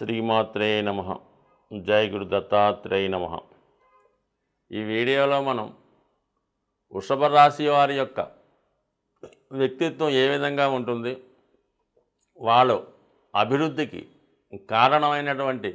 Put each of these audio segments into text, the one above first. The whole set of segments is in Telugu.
శ్రీమాత్రే నమ జయ గురు దత్తాత్రేయ నమ ఈ వీడియోలో మనం వృషభ రాశి వారి యొక్క వ్యక్తిత్వం ఏ విధంగా ఉంటుంది వాళ్ళు అభివృద్ధికి కారణమైనటువంటి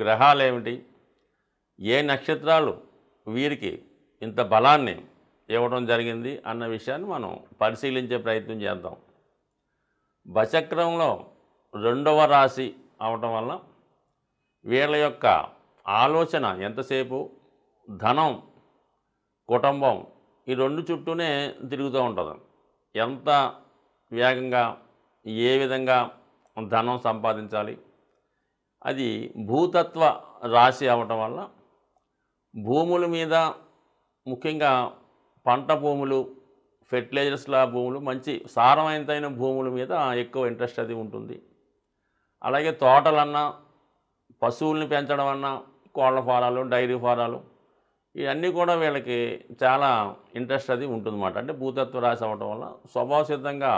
గ్రహాలు ఏమిటి ఏ నక్షత్రాలు వీరికి ఇంత బలాన్ని ఇవ్వడం జరిగింది అన్న విషయాన్ని మనం పరిశీలించే ప్రయత్నం చేద్దాం బచక్రంలో రెండవ రాశి అవటం వల్ల వీళ్ళ యొక్క ఆలోచన ఎంతసేపు ధనం కుటుంబం ఈ రెండు చుట్టూనే తిరుగుతూ ఉంటుంది ఎంత వేగంగా ఏ విధంగా ధనం సంపాదించాలి అది భూతత్వ రాశి అవటం వల్ల భూముల మీద ముఖ్యంగా పంట భూములు ఫెర్టిలైజర్స్ల భూములు మంచి సారవంతమైన భూముల మీద ఎక్కువ ఇంట్రెస్ట్ అది ఉంటుంది అలాగే తోటలన్నా పశువుల్ని పెంచడం అన్నా కోళ్ళ ఫారాలు డైరీ ఫారాలు ఇవన్నీ కూడా వీళ్ళకి చాలా ఇంట్రెస్ట్ అది ఉంటుందన్నమాట అంటే భూతత్వ రాశి అవ్వడం వల్ల స్వభావసిద్ధంగా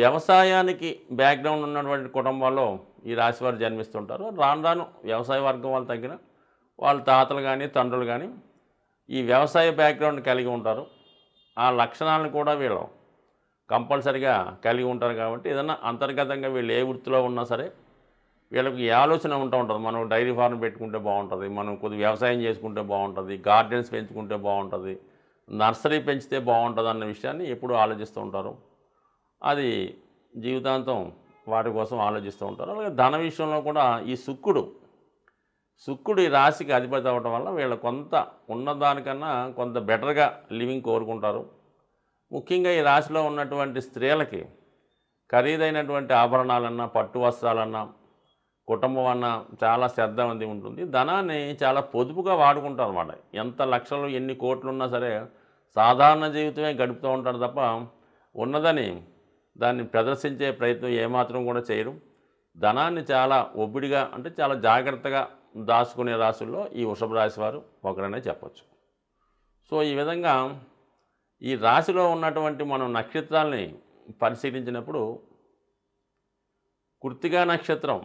వ్యవసాయానికి బ్యాక్గ్రౌండ్ ఉన్నటువంటి కుటుంబాల్లో ఈ రాశి వారు జన్మిస్తుంటారు రాను రాను వ్యవసాయ వర్గం వాళ్ళు తగ్గిన వాళ్ళ తాతలు కానీ తండ్రులు కానీ ఈ వ్యవసాయ బ్యాక్గ్రౌండ్ కలిగి ఉంటారు ఆ లక్షణాలను కూడా వీళ్ళు కంపల్సరిగా కలిగి ఉంటారు కాబట్టి ఏదైనా అంతర్గతంగా వీళ్ళు ఏ వృత్తిలో ఉన్నా సరే వీళ్ళకి ఈ ఆలోచన ఉంటూ ఉంటుంది మనం డైరీ ఫార్మ్ పెట్టుకుంటే బాగుంటుంది మనం కొద్దిగా వ్యవసాయం చేసుకుంటే బాగుంటుంది గార్డెన్స్ పెంచుకుంటే బాగుంటుంది నర్సరీ పెంచితే బాగుంటుంది అన్న విషయాన్ని ఎప్పుడూ ఆలోచిస్తూ ఉంటారు అది జీవితాంతం వాటి కోసం ఆలోచిస్తూ ఉంటారు అలాగే ధన విషయంలో కూడా ఈ శుక్రుడు శుక్రుడు ఈ రాశికి అధిపతి అవ్వడం వల్ల వీళ్ళు కొంత ఉన్నదానికన్నా కొంత బెటర్గా లివింగ్ కోరుకుంటారు ముఖ్యంగా ఈ రాశిలో ఉన్నటువంటి స్త్రీలకి ఖరీదైనటువంటి ఆభరణాలన్నా పట్టు వస్త్రాలన్నా కుటుంబం అన్న చాలా శ్రద్ధ అనేది ఉంటుంది ధనాన్ని చాలా పొదుపుగా వాడుకుంటారు అనమాట ఎంత లక్షలు ఎన్ని కోట్లు ఉన్నా సరే సాధారణ జీవితమే గడుపుతూ ఉంటారు తప్ప ఉన్నదని దాన్ని ప్రదర్శించే ప్రయత్నం ఏమాత్రం కూడా చేయరు ధనాన్ని చాలా ఒబ్బిడిగా అంటే చాలా జాగ్రత్తగా దాచుకునే రాశుల్లో ఈ వృషభ రాశి వారు ఒకరనే చెప్పచ్చు సో ఈ విధంగా ఈ రాశిలో ఉన్నటువంటి మనం నక్షత్రాలని పరిశీలించినప్పుడు కృతిగా నక్షత్రం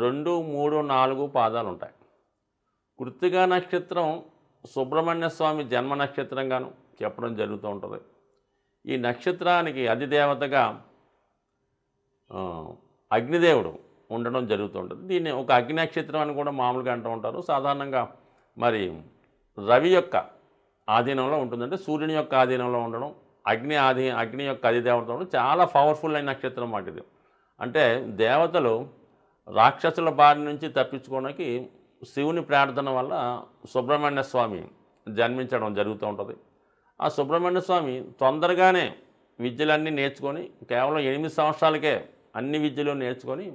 రెండు మూడు నాలుగు పాదాలు ఉంటాయి కృత్తిగా నక్షత్రం సుబ్రహ్మణ్య స్వామి జన్మ నక్షత్రంగాను చెప్పడం జరుగుతూ ఉంటుంది ఈ నక్షత్రానికి అధిదేవతగా అగ్నిదేవుడు ఉండడం జరుగుతూ ఉంటుంది దీన్ని ఒక అగ్ని నక్షత్రం అని కూడా మామూలుగా అంటూ ఉంటారు సాధారణంగా మరి రవి యొక్క ఆధీనంలో ఉంటుందంటే సూర్యుని యొక్క ఆధీనంలో ఉండడం అగ్ని ఆధీ అగ్ని యొక్క అధిదేవత ఉండడం చాలా పవర్ఫుల్ అయిన నక్షత్రం వాటిది అంటే దేవతలు రాక్షసుల బారి నుంచి తప్పించుకోవడానికి శివుని ప్రార్థన వల్ల సుబ్రహ్మణ్య స్వామి జన్మించడం జరుగుతూ ఉంటుంది ఆ సుబ్రహ్మణ్య స్వామి తొందరగానే విద్యలన్నీ నేర్చుకొని కేవలం ఎనిమిది సంవత్సరాలకే అన్ని విద్యలు నేర్చుకొని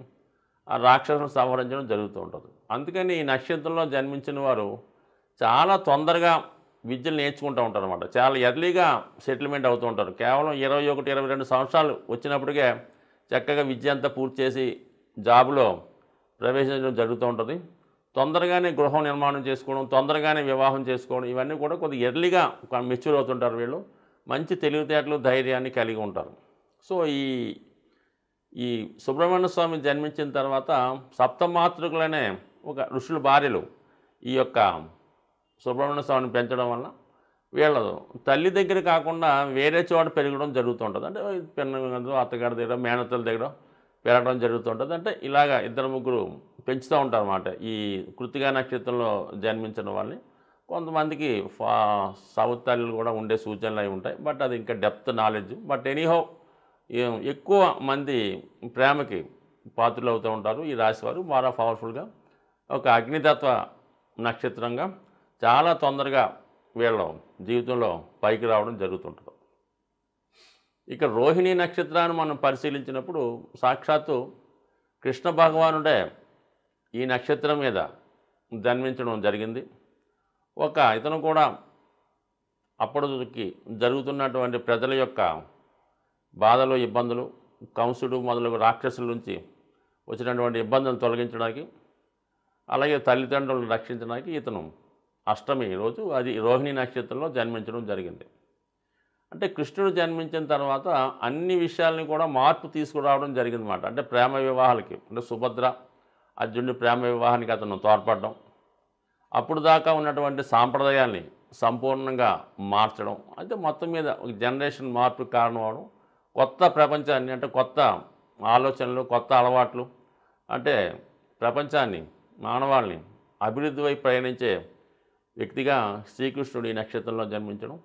ఆ రాక్షసులను సంహరించడం జరుగుతూ ఉంటుంది అందుకని ఈ నక్షత్రంలో జన్మించిన వారు చాలా తొందరగా విద్యలు నేర్చుకుంటూ ఉంటారు అనమాట చాలా ఎర్లీగా సెటిల్మెంట్ అవుతూ ఉంటారు కేవలం ఇరవై ఒకటి ఇరవై రెండు సంవత్సరాలు వచ్చినప్పటికే చక్కగా విద్య అంతా పూర్తి చేసి జాబ్లో ప్రవేశించడం జరుగుతూ ఉంటుంది తొందరగానే గృహం నిర్మాణం చేసుకోవడం తొందరగానే వివాహం చేసుకోవడం ఇవన్నీ కూడా కొద్దిగా ఎర్లీగా మెచ్యూర్ అవుతుంటారు వీళ్ళు మంచి తెలివితేటలు ధైర్యాన్ని కలిగి ఉంటారు సో ఈ ఈ సుబ్రహ్మణ్య స్వామి జన్మించిన తర్వాత సప్తమాతృకులనే ఒక ఋషుల భార్యలు ఈ యొక్క సుబ్రహ్మణ్య స్వామిని పెంచడం వల్ల వీళ్ళ తల్లి దగ్గర కాకుండా వేరే చోట పెరగడం జరుగుతుంటుంది అంటే అత్తగారి దగ్గర మేనతల దగ్గర పెరగడం జరుగుతుంటుంది అంటే ఇలాగ ఇద్దరు ముగ్గురు పెంచుతూ ఉంటారు అన్నమాట ఈ కృతిగా నక్షత్రంలో జన్మించిన వాళ్ళని కొంతమందికి ఫా సౌతాలు కూడా ఉండే సూచనలు అవి ఉంటాయి బట్ అది ఇంకా డెప్త్ నాలెడ్జ్ బట్ ఎనీహౌ ఎక్కువ మంది ప్రేమకి పాత్రలు అవుతూ ఉంటారు ఈ రాశివారు బాగా పవర్ఫుల్గా ఒక అగ్నితత్వ నక్షత్రంగా చాలా తొందరగా వీళ్ళ జీవితంలో పైకి రావడం జరుగుతుంటుంది ఇక రోహిణీ నక్షత్రాన్ని మనం పరిశీలించినప్పుడు సాక్షాత్తు కృష్ణ భగవానుడే ఈ నక్షత్రం మీద జన్మించడం జరిగింది ఒక ఇతను కూడా అప్పటికి జరుగుతున్నటువంటి ప్రజల యొక్క బాధలు ఇబ్బందులు కంసుడు మొదలగు రాక్షసుల నుంచి వచ్చినటువంటి ఇబ్బందులను తొలగించడానికి అలాగే తల్లిదండ్రులను రక్షించడానికి ఇతను అష్టమి రోజు అది రోహిణి నక్షత్రంలో జన్మించడం జరిగింది అంటే కృష్ణుడు జన్మించిన తర్వాత అన్ని విషయాల్ని కూడా మార్పు తీసుకురావడం జరిగిందన్నమాట అంటే ప్రేమ వివాహాలకి అంటే సుభద్ర అర్జునుడి ప్రేమ వివాహానికి అతను తోడ్పడడం అప్పుడు దాకా ఉన్నటువంటి సాంప్రదాయాన్ని సంపూర్ణంగా మార్చడం అయితే మొత్తం మీద ఒక జనరేషన్ మార్పు కారణం అవడం కొత్త ప్రపంచాన్ని అంటే కొత్త ఆలోచనలు కొత్త అలవాట్లు అంటే ప్రపంచాన్ని మానవాళ్ళని అభివృద్ధి వైపు ప్రయాణించే వ్యక్తిగా శ్రీకృష్ణుడు ఈ నక్షత్రంలో జన్మించడం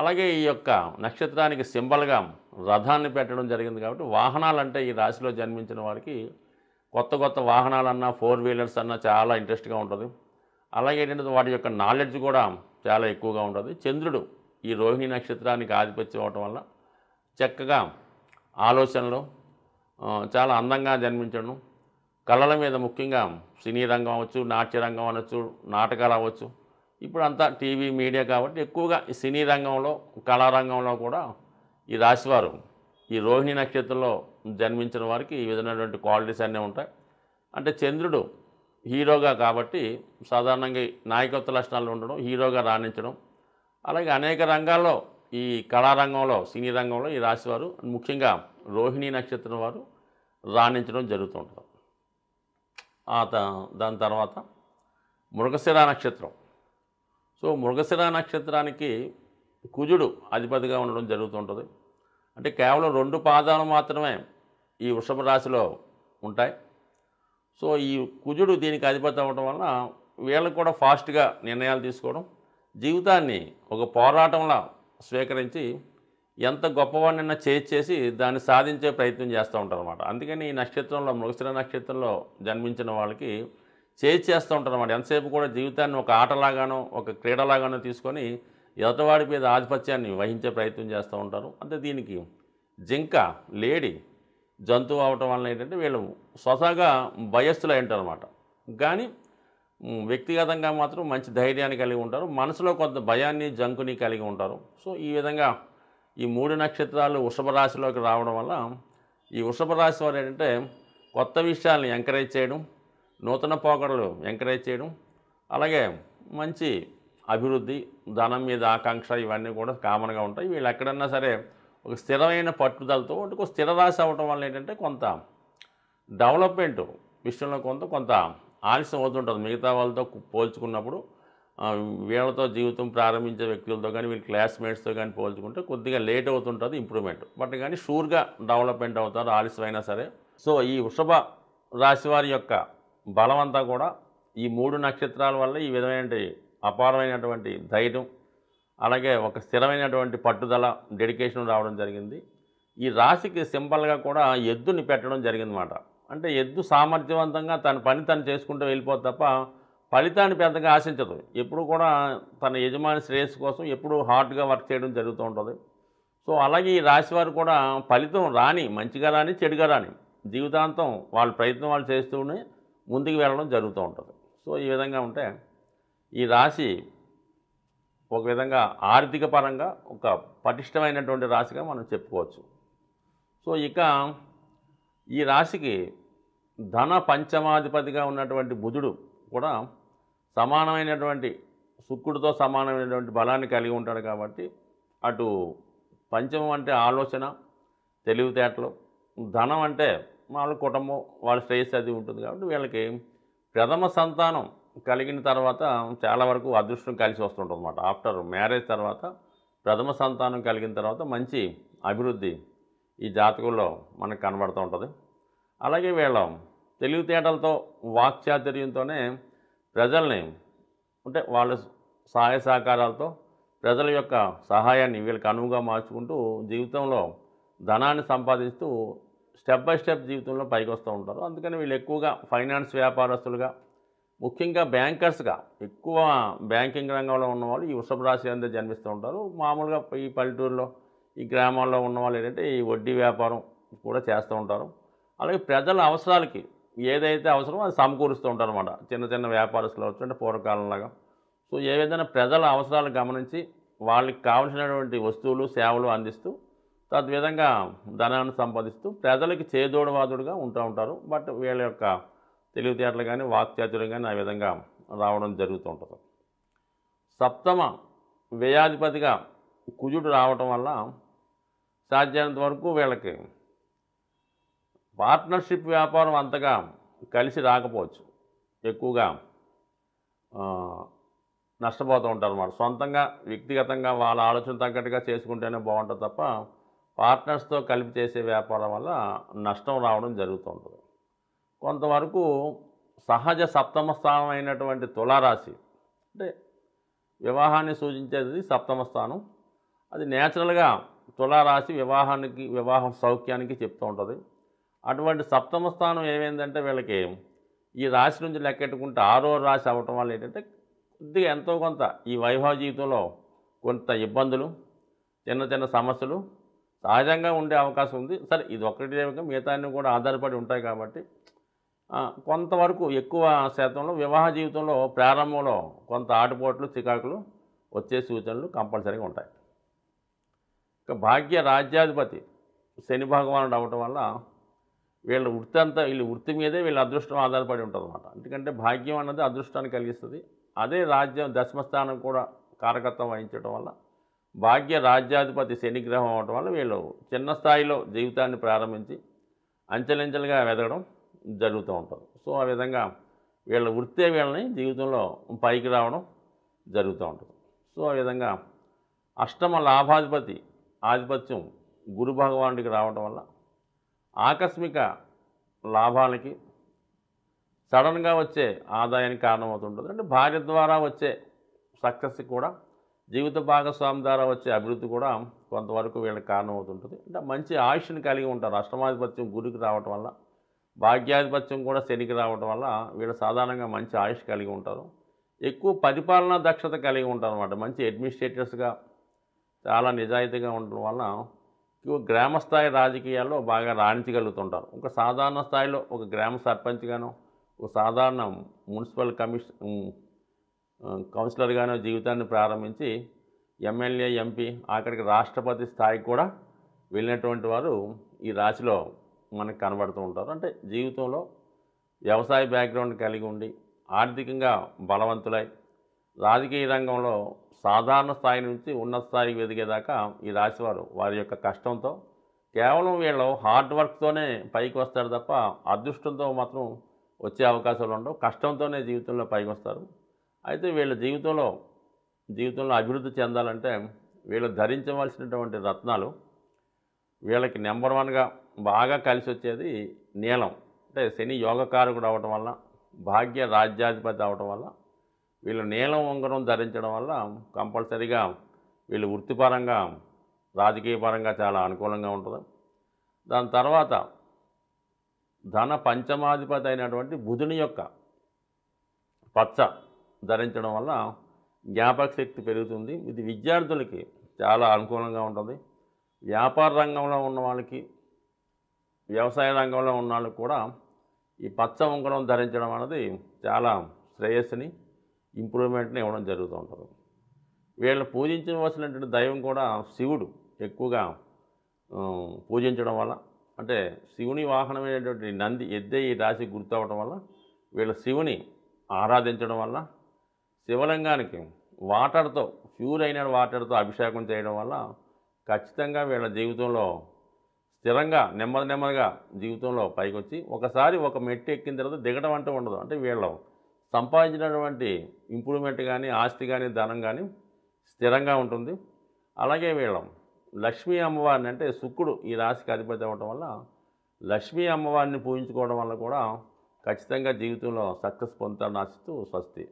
అలాగే ఈ యొక్క నక్షత్రానికి సింబల్గా రథాన్ని పెట్టడం జరిగింది కాబట్టి వాహనాలు అంటే ఈ రాశిలో జన్మించిన వారికి కొత్త కొత్త వాహనాలన్నా ఫోర్ వీలర్స్ అన్నా చాలా ఇంట్రెస్ట్గా ఉంటుంది అలాగే ఏంటంటే వాటి యొక్క నాలెడ్జ్ కూడా చాలా ఎక్కువగా ఉంటుంది చంద్రుడు ఈ రోహిణి నక్షత్రానికి ఆధిపత్యం అవటం వల్ల చక్కగా ఆలోచనలు చాలా అందంగా జన్మించడం కళల మీద ముఖ్యంగా సినీ రంగం అవ్వచ్చు నాట్య రంగం అనవచ్చు నాటకాలు అవ్వచ్చు ఇప్పుడు అంతా టీవీ మీడియా కాబట్టి ఎక్కువగా సినీ రంగంలో కళారంగంలో కూడా ఈ రాశివారు ఈ రోహిణి నక్షత్రంలో జన్మించిన వారికి ఈ విధమైనటువంటి క్వాలిటీస్ అన్నీ ఉంటాయి అంటే చంద్రుడు హీరోగా కాబట్టి సాధారణంగా నాయకత్వ లక్షణాలు ఉండడం హీరోగా రాణించడం అలాగే అనేక రంగాల్లో ఈ కళారంగంలో సినీ రంగంలో ఈ రాశివారు ముఖ్యంగా రోహిణి నక్షత్రం వారు రాణించడం జరుగుతుంటారు దాని తర్వాత మృగశిరా నక్షత్రం సో మృగశిర నక్షత్రానికి కుజుడు అధిపతిగా ఉండడం జరుగుతుంటుంది అంటే కేవలం రెండు పాదాలు మాత్రమే ఈ వృషభ రాశిలో ఉంటాయి సో ఈ కుజుడు దీనికి అధిపతి అవ్వడం వలన వీళ్ళకు కూడా ఫాస్ట్గా నిర్ణయాలు తీసుకోవడం జీవితాన్ని ఒక పోరాటంలా స్వీకరించి ఎంత గొప్పవాడినైనా చేసి దాన్ని సాధించే ప్రయత్నం చేస్తూ ఉంటారు అనమాట అందుకని ఈ నక్షత్రంలో మృగశిర నక్షత్రంలో జన్మించిన వాళ్ళకి చేజ్ చేస్తూ ఉంటారు అనమాట ఎంతసేపు కూడా జీవితాన్ని ఒక ఆటలాగానో ఒక క్రీడలాగానో తీసుకొని ఎదటవాడి మీద ఆధిపత్యాన్ని వహించే ప్రయత్నం చేస్తూ ఉంటారు అంటే దీనికి జింక లేడీ జంతువు అవటం వలన ఏంటంటే వీళ్ళు స్వతహాగా భయస్థులు అనమాట కానీ వ్యక్తిగతంగా మాత్రం మంచి ధైర్యాన్ని కలిగి ఉంటారు మనసులో కొంత భయాన్ని జంకుని కలిగి ఉంటారు సో ఈ విధంగా ఈ మూడు నక్షత్రాలు వృషభ రాశిలోకి రావడం వల్ల ఈ వృషభ రాశి వారు ఏంటంటే కొత్త విషయాలను ఎంకరేజ్ చేయడం నూతన పోకడలు ఎంకరేజ్ చేయడం అలాగే మంచి అభివృద్ధి ధనం మీద ఆకాంక్ష ఇవన్నీ కూడా కామన్గా ఉంటాయి వీళ్ళు ఎక్కడన్నా సరే ఒక స్థిరమైన పట్టుదలతో అంటే ఒక స్థిర రాశి అవ్వటం వల్ల ఏంటంటే కొంత డెవలప్మెంట్ విషయంలో కొంత కొంత ఆలస్యం అవుతుంటుంది మిగతా వాళ్ళతో పోల్చుకున్నప్పుడు వీళ్ళతో జీవితం ప్రారంభించే వ్యక్తులతో కానీ వీళ్ళ క్లాస్మేట్స్తో కానీ పోల్చుకుంటే కొద్దిగా లేట్ అవుతుంటుంది ఇంప్రూవ్మెంట్ బట్ కానీ షూర్గా డెవలప్మెంట్ అవుతారు ఆలస్యమైనా సరే సో ఈ వృషభ రాశి వారి యొక్క బలమంతా కూడా ఈ మూడు నక్షత్రాల వల్ల ఈ విధమైన అపారమైనటువంటి ధైర్యం అలాగే ఒక స్థిరమైనటువంటి పట్టుదల డెడికేషన్ రావడం జరిగింది ఈ రాశికి సింబల్గా కూడా ఎద్దుని పెట్టడం జరిగిందన్నమాట అంటే ఎద్దు సామర్థ్యవంతంగా తన పని తను చేసుకుంటూ వెళ్ళిపోతుంది తప్ప ఫలితాన్ని పెద్దగా ఆశించదు ఎప్పుడు కూడా తన యజమాని శ్రేయస్సు కోసం ఎప్పుడు హార్డ్గా వర్క్ చేయడం జరుగుతూ ఉంటుంది సో అలాగే ఈ రాశి వారు కూడా ఫలితం రాని మంచిగా రాని చెడుగా రాని జీవితాంతం వాళ్ళ ప్రయత్నం వాళ్ళు చేస్తూనే ముందుకు వెళ్ళడం జరుగుతూ ఉంటుంది సో ఈ విధంగా ఉంటే ఈ రాశి ఒక విధంగా ఆర్థిక పరంగా ఒక పటిష్టమైనటువంటి రాశిగా మనం చెప్పుకోవచ్చు సో ఇక ఈ రాశికి ధన పంచమాధిపతిగా ఉన్నటువంటి బుధుడు కూడా సమానమైనటువంటి శుక్రుడితో సమానమైనటువంటి బలాన్ని కలిగి ఉంటాడు కాబట్టి అటు పంచమం అంటే ఆలోచన తెలివితేటలు ధనం అంటే వాళ్ళ కుటుంబం వాళ్ళ శ్రేయస్సు అది ఉంటుంది కాబట్టి వీళ్ళకి ప్రథమ సంతానం కలిగిన తర్వాత చాలా వరకు అదృష్టం కలిసి వస్తుంటుంది అనమాట ఆఫ్టర్ మ్యారేజ్ తర్వాత ప్రథమ సంతానం కలిగిన తర్వాత మంచి అభివృద్ధి ఈ జాతకంలో మనకు కనబడుతూ ఉంటుంది అలాగే వీళ్ళ తెలివితేటలతో వాక్చాతుర్యంతోనే ప్రజల్ని అంటే వాళ్ళ సహాయ సహకారాలతో ప్రజల యొక్క సహాయాన్ని వీళ్ళకి అనువుగా మార్చుకుంటూ జీవితంలో ధనాన్ని సంపాదిస్తూ స్టెప్ బై స్టెప్ జీవితంలో పైకి వస్తూ ఉంటారు అందుకని వీళ్ళు ఎక్కువగా ఫైనాన్స్ వ్యాపారస్తులుగా ముఖ్యంగా బ్యాంకర్స్గా ఎక్కువ బ్యాంకింగ్ రంగంలో ఉన్నవాళ్ళు ఈ వృషభ రాశి అందరూ జన్మిస్తూ ఉంటారు మామూలుగా ఈ పల్లెటూరులో ఈ గ్రామాల్లో ఉన్నవాళ్ళు ఏంటంటే ఈ వడ్డీ వ్యాపారం కూడా చేస్తూ ఉంటారు అలాగే ప్రజల అవసరాలకి ఏదైతే అవసరమో అది సమకూరుస్తూ ఉంటారు అన్నమాట చిన్న చిన్న వ్యాపారస్తులు అవచ్చు అంటే పూర్వకాలంలాగా సో ఏ విధంగా ప్రజల అవసరాలు గమనించి వాళ్ళకి కావలసినటువంటి వస్తువులు సేవలు అందిస్తూ తద్విధంగా ధనాన్ని సంపాదిస్తూ ప్రజలకి చేదోడవాదుడుగా ఉంటూ ఉంటారు బట్ వీళ్ళ యొక్క తెలివితేటలు కానీ వాక్చాతులు కానీ ఆ విధంగా రావడం జరుగుతూ ఉంటుంది సప్తమ వ్యయాధిపతిగా కుజుడు రావటం వల్ల సాధ్యమైనంత వరకు వీళ్ళకి పార్ట్నర్షిప్ వ్యాపారం అంతగా కలిసి రాకపోవచ్చు ఎక్కువగా నష్టపోతూ ఉంటారు అన్నమాట సొంతంగా వ్యక్తిగతంగా వాళ్ళ ఆలోచన తగ్గట్టుగా చేసుకుంటేనే బాగుంటుంది తప్ప పార్ట్నర్స్తో కలిపి చేసే వ్యాపారం వల్ల నష్టం రావడం జరుగుతుంటుంది కొంతవరకు సహజ సప్తమ స్థానం అయినటువంటి తులారాశి అంటే వివాహాన్ని సూచించేది సప్తమ స్థానం అది నేచురల్గా తులారాశి వివాహానికి వివాహం సౌఖ్యానికి చెప్తూ ఉంటుంది అటువంటి సప్తమ స్థానం ఏమైందంటే వీళ్ళకి ఈ రాశి నుంచి లెక్కెట్టుకుంటే ఆరో రాశి అవ్వటం వల్ల ఏంటంటే కొద్దిగా ఎంతో కొంత ఈ వైభవ జీవితంలో కొంత ఇబ్బందులు చిన్న చిన్న సమస్యలు సహజంగా ఉండే అవకాశం ఉంది సరే ఇది ఒక్కటి మిగతా కూడా ఆధారపడి ఉంటాయి కాబట్టి కొంతవరకు ఎక్కువ శాతంలో వివాహ జీవితంలో ప్రారంభంలో కొంత ఆటపోట్లు చికాకులు వచ్చే సూచనలు కంపల్సరీగా ఉంటాయి ఇక భాగ్య రాజ్యాధిపతి శని భగవానుడు అవటం వల్ల వీళ్ళ వృత్తి అంతా వీళ్ళ వృత్తి మీదే వీళ్ళ అదృష్టం ఆధారపడి ఉంటుంది అనమాట ఎందుకంటే భాగ్యం అన్నది అదృష్టాన్ని కలిగిస్తుంది అదే రాజ్యం దశమస్థానం కూడా కారకత్వం వహించడం వల్ల భాగ్య రాజ్యాధిపతి శనిగ్రహం అవటం వల్ల వీళ్ళు చిన్న స్థాయిలో జీవితాన్ని ప్రారంభించి అంచెలంచెలుగా వెదగడం జరుగుతూ ఉంటుంది సో ఆ విధంగా వీళ్ళ వృత్తే వీళ్ళని జీవితంలో పైకి రావడం జరుగుతూ ఉంటుంది సో ఆ విధంగా అష్టమ లాభాధిపతి ఆధిపత్యం గురు భగవానుడికి రావడం వల్ల ఆకస్మిక లాభాలకి సడన్గా వచ్చే ఆదాయానికి కారణమవుతుంటుంది అంటే భార్య ద్వారా వచ్చే సక్సెస్కి కూడా జీవిత భాగస్వామి ద్వారా వచ్చే అభివృద్ధి కూడా కొంతవరకు వీళ్ళకి కారణమవుతుంటుంది అంటే మంచి ఆయుష్ని కలిగి ఉంటారు అష్టమాధిపత్యం గురికి రావటం వల్ల భాగ్యాధిపత్యం కూడా శనికి రావటం వల్ల వీళ్ళు సాధారణంగా మంచి ఆయుష్ కలిగి ఉంటారు ఎక్కువ పరిపాలనా దక్షత కలిగి ఉంటారు అనమాట మంచి అడ్మినిస్ట్రేటర్స్గా చాలా నిజాయితీగా ఉండటం వల్ల ఎక్కువ గ్రామస్థాయి రాజకీయాల్లో బాగా రాణించగలుగుతుంటారు ఒక సాధారణ స్థాయిలో ఒక గ్రామ సర్పంచ్గాను ఒక సాధారణ మున్సిపల్ కమిషన్ కౌన్సిలర్గానో జీవితాన్ని ప్రారంభించి ఎమ్మెల్యే ఎంపీ అక్కడికి రాష్ట్రపతి స్థాయికి కూడా వెళ్ళినటువంటి వారు ఈ రాశిలో మనకు కనబడుతూ ఉంటారు అంటే జీవితంలో వ్యవసాయ బ్యాక్గ్రౌండ్ కలిగి ఉండి ఆర్థికంగా బలవంతులై రాజకీయ రంగంలో సాధారణ స్థాయి నుంచి ఉన్నత స్థాయికి ఎదిగేదాకా ఈ రాశివారు వారి యొక్క కష్టంతో కేవలం వీళ్ళు హార్డ్ వర్క్తోనే పైకి వస్తారు తప్ప అదృష్టంతో మాత్రం వచ్చే అవకాశాలు ఉండవు కష్టంతోనే జీవితంలో పైకి వస్తారు అయితే వీళ్ళ జీవితంలో జీవితంలో అభివృద్ధి చెందాలంటే వీళ్ళు ధరించవలసినటువంటి రత్నాలు వీళ్ళకి నెంబర్ వన్గా బాగా కలిసి వచ్చేది నీలం అంటే శని యోగకారకుడు అవటం వల్ల భాగ్య రాజ్యాధిపతి అవటం వల్ల వీళ్ళు నీలం ఉంగరం ధరించడం వల్ల కంపల్సరీగా వీళ్ళు వృత్తిపరంగా రాజకీయపరంగా చాలా అనుకూలంగా ఉంటుంది దాని తర్వాత ధన పంచమాధిపతి అయినటువంటి బుధుని యొక్క పచ్చ ధరించడం వల్ల జ్ఞాపక శక్తి పెరుగుతుంది ఇది విద్యార్థులకి చాలా అనుకూలంగా ఉంటుంది వ్యాపార రంగంలో ఉన్న వాళ్ళకి వ్యవసాయ రంగంలో ఉన్న వాళ్ళకి కూడా ఈ పచ్చ ఉంగరం ధరించడం అనేది చాలా శ్రేయస్సుని ఇంప్రూవ్మెంట్ని ఇవ్వడం జరుగుతూ ఉంటుంది వీళ్ళు పూజించవలసినటువంటి దైవం కూడా శివుడు ఎక్కువగా పూజించడం వల్ల అంటే శివుని వాహనమైనటువంటి నంది ఎద్దే ఈ రాశి గుర్తవడం వల్ల వీళ్ళ శివుని ఆరాధించడం వల్ల శివలింగానికి వాటర్తో ప్యూర్ అయిన వాటర్తో అభిషేకం చేయడం వల్ల ఖచ్చితంగా వీళ్ళ జీవితంలో స్థిరంగా నెమ్మది నెమ్మదిగా జీవితంలో పైకి వచ్చి ఒకసారి ఒక మెట్టు ఎక్కిన తర్వాత దిగడం అంటూ ఉండదు అంటే వీళ్ళు సంపాదించినటువంటి ఇంప్రూవ్మెంట్ కానీ ఆస్తి కానీ ధనం కానీ స్థిరంగా ఉంటుంది అలాగే వీళ్ళం లక్ష్మీ అమ్మవారిని అంటే శుక్రుడు ఈ రాశికి అధిపతి అవ్వటం వల్ల లక్ష్మీ అమ్మవారిని పూజించుకోవడం వల్ల కూడా ఖచ్చితంగా జీవితంలో సక్సెస్ పొందుతాడు ఆశిస్తూ స్వస్తి